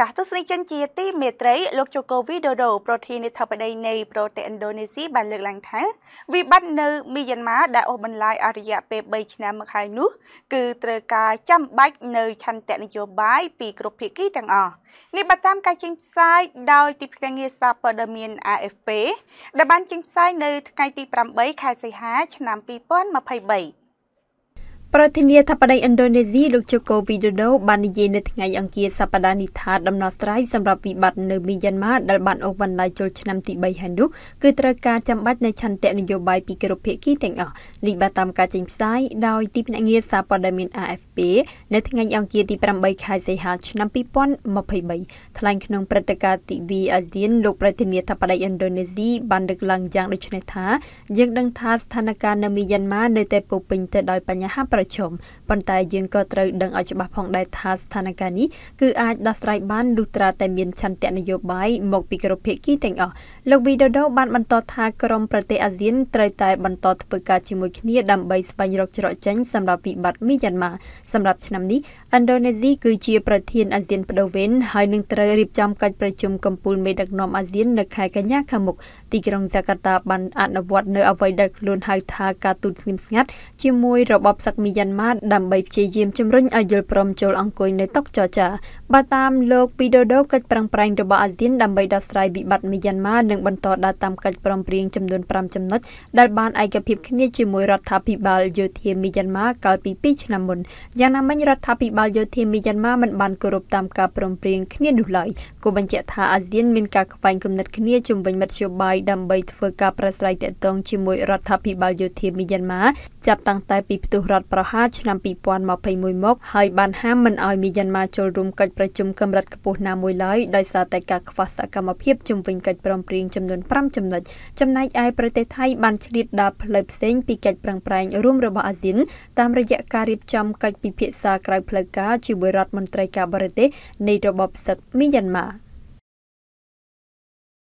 ចាស់ទស្សនិកជនជាទីមេត្រីលោកជូកូវីដូដូប្រធានាធិបតីនៃប្រទេសឥណ្ឌូនេស៊ីបានលើកឡើងថាវិបត្តិនៅមីយ៉ាន់ម៉ាដែលអូសបន្លាយអរិយៈពេល3ឆ្នាំមកហើយនោះ គឺត្រូវការចាំបាច់នៅឆន្ទៈនយោបាយពីគ្រប់ភាគីទាំងអស់នេះបើតាមការចេញផ្សាយដោយទីភ្នាក់ងារសារព័ត៌មាន AFP ដែលបានចេញផ្សាយនៅថ្ងៃទី8ខែសីហាឆ្នាំ2023ប្រធានាធិបតីឥណ្ឌូនេស៊ីលោកជូកូវីដូដូបាននិយាយនៅថ្ងៃអង្គារសប្តាហ៍នេះថាដំណោះស្រាយសម្រាប់វិបត្តិនៅមីយ៉ាន់ម៉ាដែលបានអូសវណ្ណ័យចូលឆ្នាំទី3ហើយនោះគឺត្រូវការចាំបាច់នៃឆន្ទៈនយោបាយពីគ្រប់ភាគីទាំងអស់នេះបានតាមការចេញផ្សាយដោយទីភ្នាក់ងារសារព័ត៌មាន AFP នៅថ្ងៃអង្គារទី8ខែសីហាឆ្នាំ2023ថ្លែងក្នុងព្រឹត្តិការណ៍ទិវាអាស៊ានលោកប្រធានាធិបតីឥណ្ឌូនេស៊ីបានលើកឡើងយ៉ាងដូចនេះថាយើងដឹងថាស្ថានភាពនៅមីយ៉ាន់ម៉ានៅតែពោពេញទៅដោយបញ្ហាប្រឈមប៉ុន្តែយើងក៏ត្រូវដឹងឲ្យច្បាស់ផងដែរថាស្ថានភាពនេះគឺអាចដោះស្រាយបានលុះត្រាតែមានឆន្ទៈនយោបាយមកពីគ្រប់ភាគីទាំងអស់លោកវីដូដូបានបន្តថាក្រមប្រទេសអាស៊ានត្រូវតែបន្តធ្វើការជាមួយគ្នា ដើម្បីស្វែងរកច្រកចេញសម្រាប់វិបត្តិមីយ៉ាន់ម៉ាសម្រាប់ឆ្នាំនេះឥណ្ឌូនេស៊ីគឺជាប្រធានអាស៊ានបដូវវេនហើយនឹងត្រូវរៀបចំកិច្ចប្រជុំកំពូលមេដឹកនាំអាស៊ាននៅខែកញ្ញាខាងមុខទីក្រុងយ៉ាកាតាបានអនុវត្តនៅអ្វីដែលខ្លួនហៅថាការទូតស្ងៀមស្ងាត់ជាមួយរបបសឹកមីយ៉ាន់ម៉ាដើម្បីព្យាយាមជំរុញឲ្យយល់ព្រមចូលអង្គុយនៅតុចរចាបើតាមលោកពីដូដូកិច្ចប្រឹងប្រែងរបស់អាស៊ានដើម្បីដោះស្រាយវិបត្តិមីយ៉ាន់ម៉ានិងបន្តដើរតាមកិច្ចព្រមព្រៀងចំនួន5ចំណុចដែលបានឯកភាពគ្នាជាមួយរដ្ឋាភិបាលយោធាមីយ៉ាន់ម៉ាកាលពី2ឆ្នាំមុនយ៉ាងណាមិញរដ្ឋាភិបាលយោធាមីយ៉ាន់ម៉ាមិនបានគោរពតាមការព្រមព្រៀងគ្នានោះឡើយគូបញ្ជាក់ថាអាស៊ានមានការខ្វែងគំនិតគ្នាជំវិញមធ្យោបាយដើម្បីធ្វើការប្រស្រ័យទាក់ទងជាមួយរដ្ឋាភិបាលយោធាមីយ៉ាន់ម៉ាចាប់តាំងតែពីផ្ទុះរដ្ឋប្រហារឆ្នាំ2021មកហើយបានហាមមិនឲ្យមីយ៉ាន់ម៉ាចូលរួមកិច្ចប្រជុំកម្រិតខ្ពស់ណាមួយឡើយដោយសារតែការខ្វះសកម្មភាពជំវិញកិច្ចព្រមព្រៀងចំនួន5ចំណុចចំណែកឯប្រទេសថៃបានឆ្លៀតដល់ផ្លូវផ្សេងពីកិច្ចប្រឹងប្រែងរួមរបស់អាស៊ានតាមរយៈការរៀបចំកិច្ចពិភាក្សាក្រៅផ្លូវការជាមួយរដ្ឋមន្ត្រីការបរទេសនៃរបបសឹកមីយ៉ាន់ម៉ា